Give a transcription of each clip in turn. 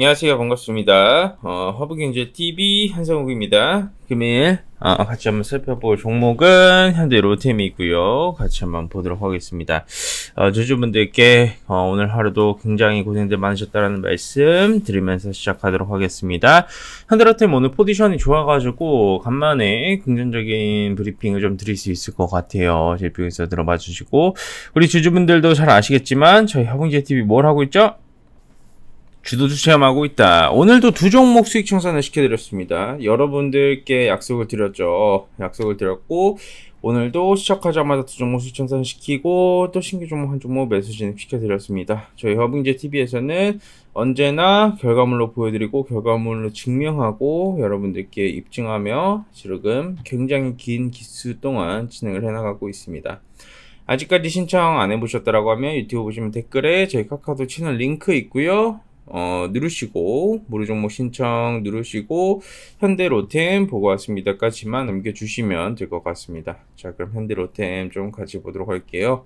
안녕하세요 반갑습니다 어, 허브경제 TV 한성욱입니다 금일 아, 같이 한번 살펴볼 종목은 현대 로템이고요 같이 한번 보도록 하겠습니다 어, 주주분들께 어, 오늘 하루도 굉장히 고생들 많으셨다는 말씀 드리면서 시작하도록 하겠습니다 현대 로템 오늘 포지션이 좋아가지고 간만에 긍정적인 브리핑을 좀 드릴 수 있을 것 같아요 제표에서 들어봐 주시고 우리 주주분들도 잘 아시겠지만 저희 허브경제 TV 뭘 하고 있죠? 주도 주체첨하고 있다. 오늘도 두 종목 수익 청산을 시켜드렸습니다. 여러분들께 약속을 드렸죠. 약속을 드렸고 오늘도 시작하자마자 두 종목 수익 청산 시키고 또 신규 종목 한 종목 매수 진입 시켜드렸습니다. 저희 허빙제 TV에서는 언제나 결과물로 보여드리고 결과물로 증명하고 여러분들께 입증하며 지금 굉장히 긴 기수 동안 진행을 해나가고 있습니다. 아직까지 신청 안 해보셨다라고 하면 유튜브 보시면 댓글에 저희 카카오톡 채널 링크 있고요. 어, 누르시고 무료 종목 신청 누르시고 현대로템 보고 왔습니다까지만 남겨주시면 될 것 같습니다. 자 그럼 현대로템 좀 같이 보도록 할게요.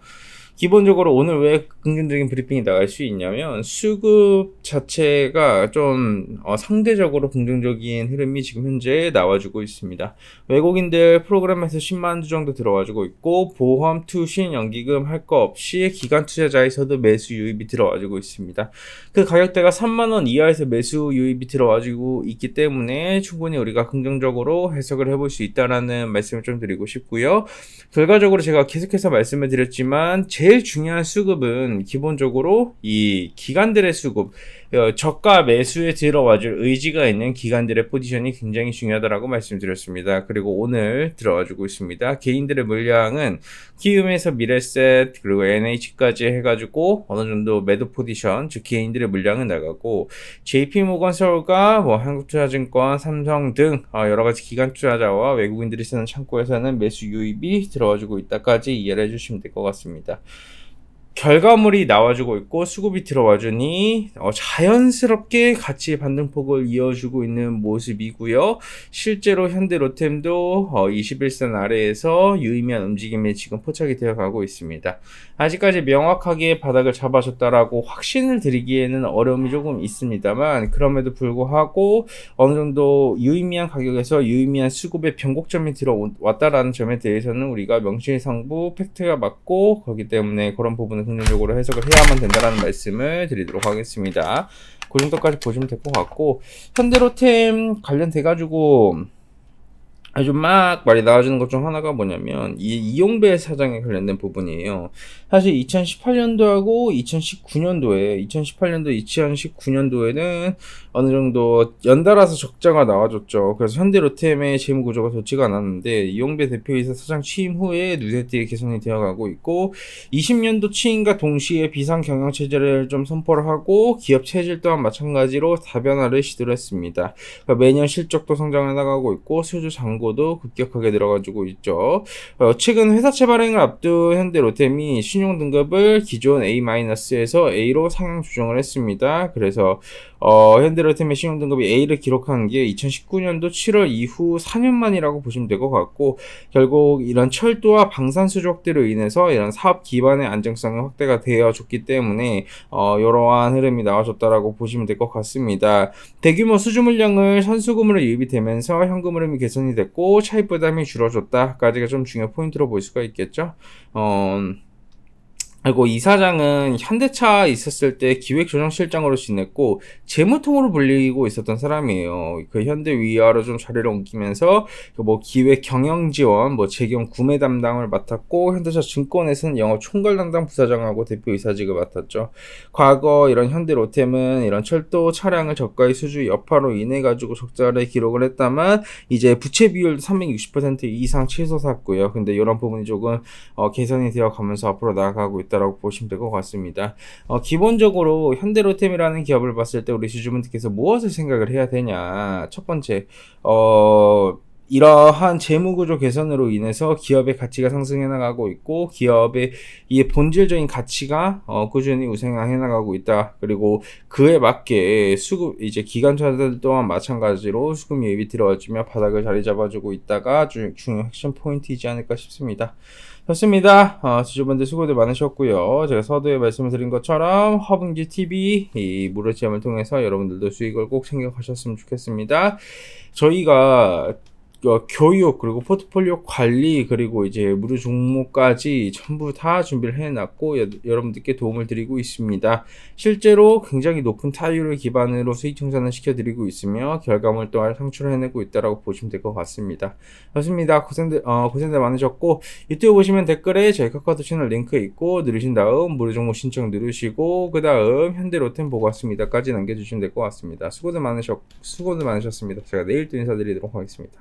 기본적으로 오늘 왜 긍정적인 브리핑이 나갈 수 있냐면 수급 자체가 좀 어, 상대적으로 긍정적인 흐름이 지금 현재 나와주고 있습니다. 외국인들 프로그램에서 10만 주 정도 들어와주고 있고 보험, 투신, 연기금 할 거 없이 기간 투자자에서도 매수 유입이 들어와주고 있습니다. 그 가격대가 3만원 이하에서 매수 유입이 들어와지고 있기 때문에 충분히 우리가 긍정적으로 해석을 해볼 수 있다라는 말씀을 좀 드리고 싶고요. 결과적으로 제가 계속해서 말씀을 드렸지만 제일 중요한 수급은 기본적으로 이 기관들의 수급 어, 저가 매수에 들어와줄 의지가 있는 기관들의 포지션이 굉장히 중요하다고 말씀드렸습니다. 그리고 오늘 들어와주고 있습니다. 개인들의 물량은 키움에서 미래셋 그리고 NH까지 해가지고 어느 정도 매도 포지션 즉 개인들의 물량은 나가고 JP모건 서울과 뭐 한국투자증권, 삼성 등 어, 여러 가지 기관 투자자와 외국인들이 쓰는 창고에서는 매수 유입이 들어와주고 있다까지 이해를 해주시면 될 것 같습니다. 결과물이 나와주고 있고 수급이 들어와주니 어, 자연스럽게 가치 반등폭을 이어주고 있는 모습이고요. 실제로 현대로템도 어, 21선 아래에서 유의미한 움직임에 지금 포착이 되어가고 있습니다. 아직까지 명확하게 바닥을 잡아줬다라고 확신을 드리기에는 어려움이 조금 있습니다만 그럼에도 불구하고 어느 정도 유의미한 가격에서 유의미한 수급의 변곡점이 들어왔다라는 점에 대해서는 우리가 명실상부 팩트가 맞고 거기 때문에 그런 부분은 긍정적으로 해석을 해야만 된다라는 말씀을 드리도록 하겠습니다. 그 정도까지 보시면 될 것 같고 현대로템 관련돼 가지고 아주 막 말이 나와주는 것 중 하나가 뭐냐면 이 이용배 사장에 관련된 부분이에요. 사실 2018년도하고 2019년도에 2018년도, 2019년도에는 어느 정도 연달아서 적자가 나와줬죠. 그래서 현대로템의 재무 구조가 좋지가 않았는데 이용배 대표이사 사장 취임 후에 누세띠의 개선이 되어가고 있고 20년도 취임과 동시에 비상 경영 체제를 좀 선포를 하고 기업 체질 또한 마찬가지로 다변화를 시도했습니다. 그러니까 매년 실적도 성장해 나가고 있고 수주 장고 재고도 급격하게 들어가지고 있죠. 어, 최근 회사채 발행을 앞둔 현대로템이 신용 등급을 기존 A-에서 A로 상향 조정을 했습니다. 그래서 어, 현대로템의 신용 등급이 A를 기록한 게 2019년도 7월 이후 4년 만이라고 보시면 될 것 같고 결국 이런 철도와 방산 수족대로 인해서 이런 사업 기반의 안정성이 확대가 되어줬기 때문에 어, 이러한 흐름이 나와줬다라고 보시면 될 것 같습니다. 대규모 수주 물량을 선수금으로 유입이 되면서 현금 흐름이 개선이 됐고 있고 차입 부담이 줄어졌다까지가 좀 중요 한 포인트로 볼 수가 있겠죠. 어, 그리고 이사장은 현대차 있었을 때 기획조정실장으로 지냈고 재무통으로 불리고 있었던 사람이에요. 그 현대 위아로 좀 자리를 옮기면서 그 뭐 기획 경영 지원, 뭐 재경 구매 담당을 맡았고 현대차 증권에서는 영업 총괄 담당 부사장하고 대표 이사직을 맡았죠. 과거 이런 현대 로템은 이런 철도 차량을 저가의 수주 여파로 인해 가지고 적자를 기록을 했다만 이제 부채 비율 360% 이상 치솟았고요. 근데 이런 부분이 조금 어, 개선이 되어 가면서 앞으로 나아가고 있다. 있다라고 보시면 될 것 같습니다. 어, 기본적으로 현대로템이라는 기업을 봤을 때 우리 주주분들께서 무엇을 생각을 해야 되냐. 첫 번째, 어, 이러한 재무구조 개선으로 인해서 기업의 가치가 상승해 나가고 있고 기업의 이 본질적인 가치가 어, 꾸준히 우생해 나가고 있다. 그리고 그에 맞게 수급 이제 기관차들 또한 마찬가지로 수급 예비 들어와주며 바닥을 자리 잡아주고 있다가 중요 한 핵심 포인트이지 않을까 싶습니다. 좋습니다. 어, 지주분들 수고들 많으셨고요. 제가 서두에 말씀을 드린 것처럼 허분기 TV 이 무료 체험을 통해서 여러분들도 수익을 꼭 챙겨가셨으면 좋겠습니다. 저희가 어, 교육 그리고 포트폴리오 관리 그리고 이제 무료 종목까지 전부 다 준비를 해놨고 여, 러분들께 도움을 드리고 있습니다. 실제로 굉장히 높은 타율을 기반으로 수익 청산을 시켜드리고 있으며 결과물 또한 상출해내고 있다라고 보시면 될 것 같습니다. 좋습니다. 고생들 어, 고생들 많으셨고 유튜브 보시면 댓글에 저희 카카오톡 채널 링크 있고 누르신 다음 무료 종목 신청 누르시고 그 다음 현대로템 보고 왔습니다까지 남겨주시면 될 것 같습니다. 수고들 많으셨 수고들 많으셨습니다. 제가 내일 또 인사드리도록 하겠습니다.